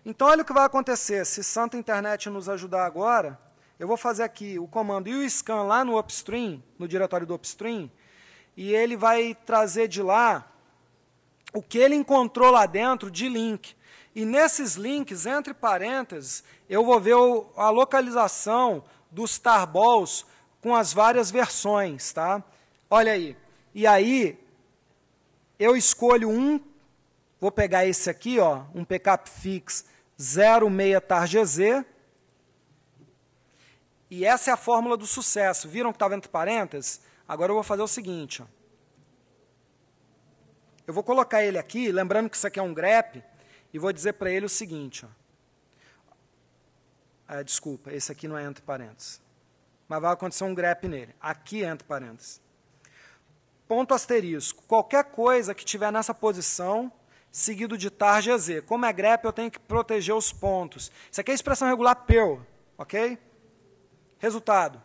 Então, olha o que vai acontecer. Se Santa Internet nos ajudar agora, eu vou fazer aqui o comando e o scan lá no upstream, no diretório do upstream, e ele vai trazer de lá o que ele encontrou lá dentro de link. E nesses links, entre parênteses, eu vou ver o, a localização dos tarballs com as várias versões, tá? Olha aí. E aí, eu escolho um, vou pegar esse aqui, ó, um pickup fix 06 tar GZ, e essa é a fórmula do sucesso. Viram que estava entre parênteses? Agora eu vou fazer o seguinte. Ó. Eu vou colocar ele aqui, lembrando que isso aqui é um grep, e vou dizer para ele o seguinte. Ó. Ah, desculpa, esse aqui não é entre parênteses. Mas vai acontecer um grep nele. Aqui é entre parênteses. Ponto asterisco. Qualquer coisa que tiver nessa posição, seguido de tar GZ. Como é grep, eu tenho que proteger os pontos. Isso aqui é expressão regular PEL, ok? Resultado.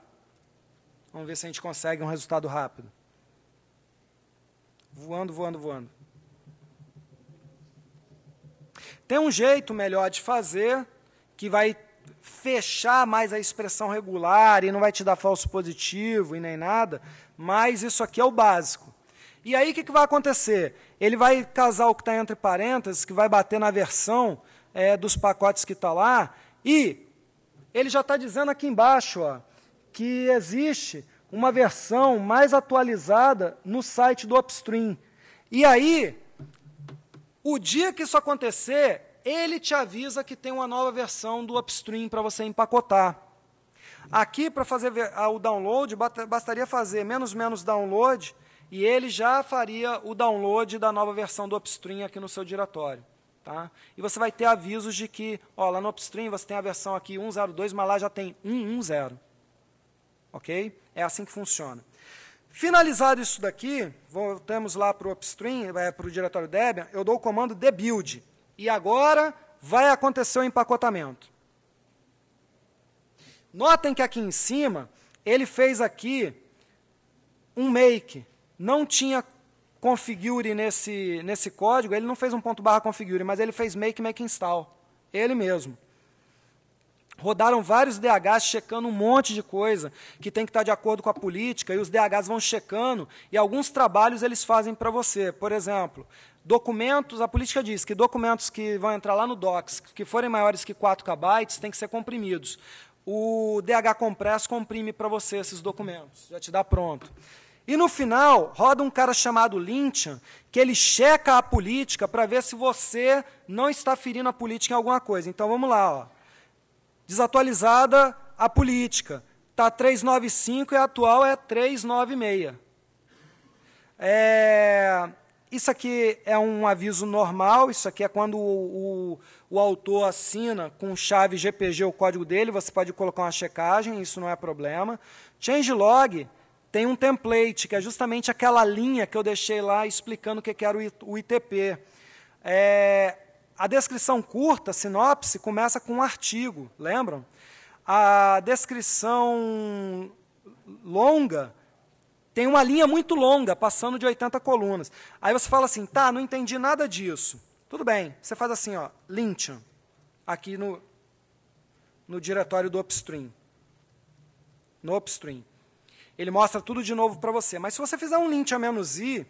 Vamos ver se a gente consegue um resultado rápido. Voando, voando, voando. Tem um jeito melhor de fazer que vai fechar mais a expressão regular e não vai te dar falso positivo e nem nada, mas isso aqui é o básico. E aí o que, que, vai acontecer? Ele vai casar o que está entre parênteses, que vai bater na versão é, dos pacotes que está lá, e ele já está dizendo aqui embaixo ó, que existe uma versão mais atualizada no site do Upstream. E aí, o dia que isso acontecer, ele te avisa que tem uma nova versão do Upstream para você empacotar. Aqui, para fazer o download, bastaria fazer menos menos download e ele já faria o download da nova versão do Upstream aqui no seu diretório. Tá? E você vai ter avisos de que, ó, lá no upstream você tem a versão aqui 1.02, mas lá já tem 1.10. Ok? É assim que funciona. Finalizado isso daqui, voltamos lá para o upstream, é, para o diretório Debian, eu dou o comando debuild E agora vai acontecer o empacotamento. Notem que aqui em cima, ele fez aqui um make. Não tinha configure nesse, nesse código, ele não fez um ponto barra configure, mas ele fez make make install. Ele mesmo. Rodaram vários DHs checando um monte de coisa que tem que estar tá de acordo com a política, e os DHs vão checando, e alguns trabalhos eles fazem para você. Por exemplo, documentos, a política diz que documentos que vão entrar lá no docs, que forem maiores que 4 KB, têm que ser comprimidos. O DH Compress comprime para você esses documentos, já te dá pronto. E no final, roda um cara chamado Lynchian, que ele checa a política para ver se você não está ferindo a política em alguma coisa. Então vamos lá, ó. Desatualizada a política. Tá 395 e a atual é 396. É, isso aqui é um aviso normal, isso aqui é quando o, o, o, autor assina com chave GPG o código dele, você pode colocar uma checagem, isso não é problema. Changelog tem um template, que é justamente aquela linha que eu deixei lá explicando o que era o ITP. É, a descrição curta, sinopse, começa com um artigo, lembram? A descrição longa tem uma linha muito longa, passando de 80 colunas. Aí você fala assim, tá, não entendi nada disso. Tudo bem, você faz assim, ó, Lyncham, aqui no, no diretório do upstream. No upstream. Ele mostra tudo de novo para você. Mas se você fizer um lint a menos i,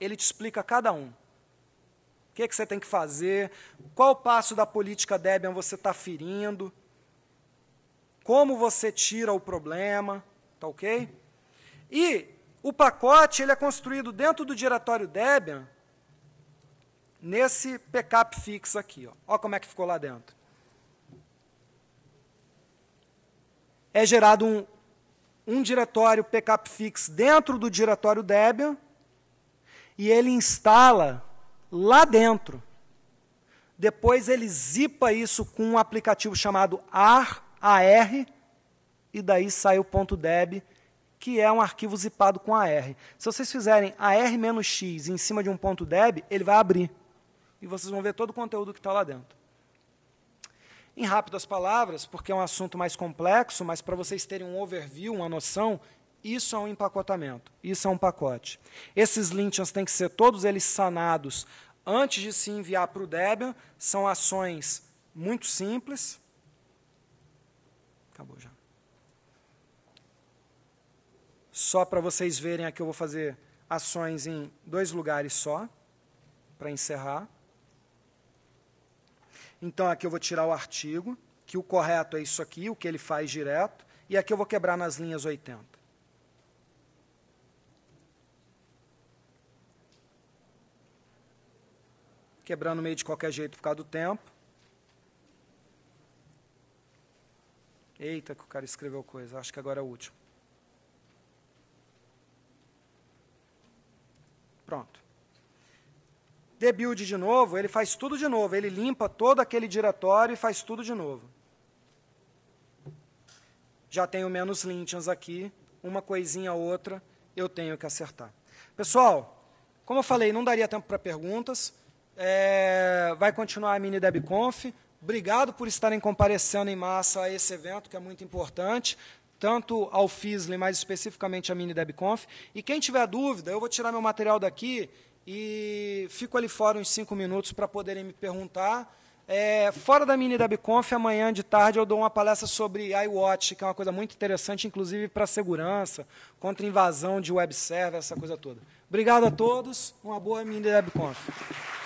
ele te explica cada um. O que, é que você tem que fazer? Qual passo da política Debian você está ferindo? Como você tira o problema? Tá ok? E o pacote ele é construído dentro do diretório Debian nesse backup fix aqui. Ó. Olha como é que ficou lá dentro. É gerado um um diretório fix dentro do diretório Debian e ele instala lá dentro. Depois ele zipa isso com um aplicativo chamado AR, AR e daí sai o ponto .deb, que é um arquivo zipado com AR. Se vocês fizerem AR-X em cima de um ponto .deb, ele vai abrir. E vocês vão ver todo o conteúdo que está lá dentro em rápidas palavras, porque é um assunto mais complexo, mas para vocês terem um overview, uma noção, isso é um empacotamento, isso é um pacote. Esses Lynchans têm que ser todos eles sanados antes de se enviar para o Debian, são ações muito simples. Acabou já. Só para vocês verem aqui, eu vou fazer ações em dois lugares só, para encerrar. Então aqui eu vou tirar o artigo, que o correto é isso aqui, o que ele faz direto, e aqui eu vou quebrar nas linhas 80. Quebrando meio de qualquer jeito por causa do tempo. Eita, que o cara escreveu coisa. Acho que agora é o último. Pronto debuild de novo, ele faz tudo de novo. Ele limpa todo aquele diretório e faz tudo de novo. Já tenho menos lintians aqui, uma coisinha ou outra eu tenho que acertar. Pessoal, como eu falei, não daria tempo para perguntas. É, vai continuar a mini DebConf. Obrigado por estarem comparecendo em massa a esse evento, que é muito importante, tanto ao FISLE, mais especificamente a mini DebConf. E quem tiver dúvida, eu vou tirar meu material daqui e fico ali fora uns cinco minutos para poderem me perguntar. É, fora da mini WebConf amanhã de tarde eu dou uma palestra sobre iWatch, que é uma coisa muito interessante, inclusive para segurança, contra invasão de web server, essa coisa toda. Obrigado a todos, uma boa mini WebConf.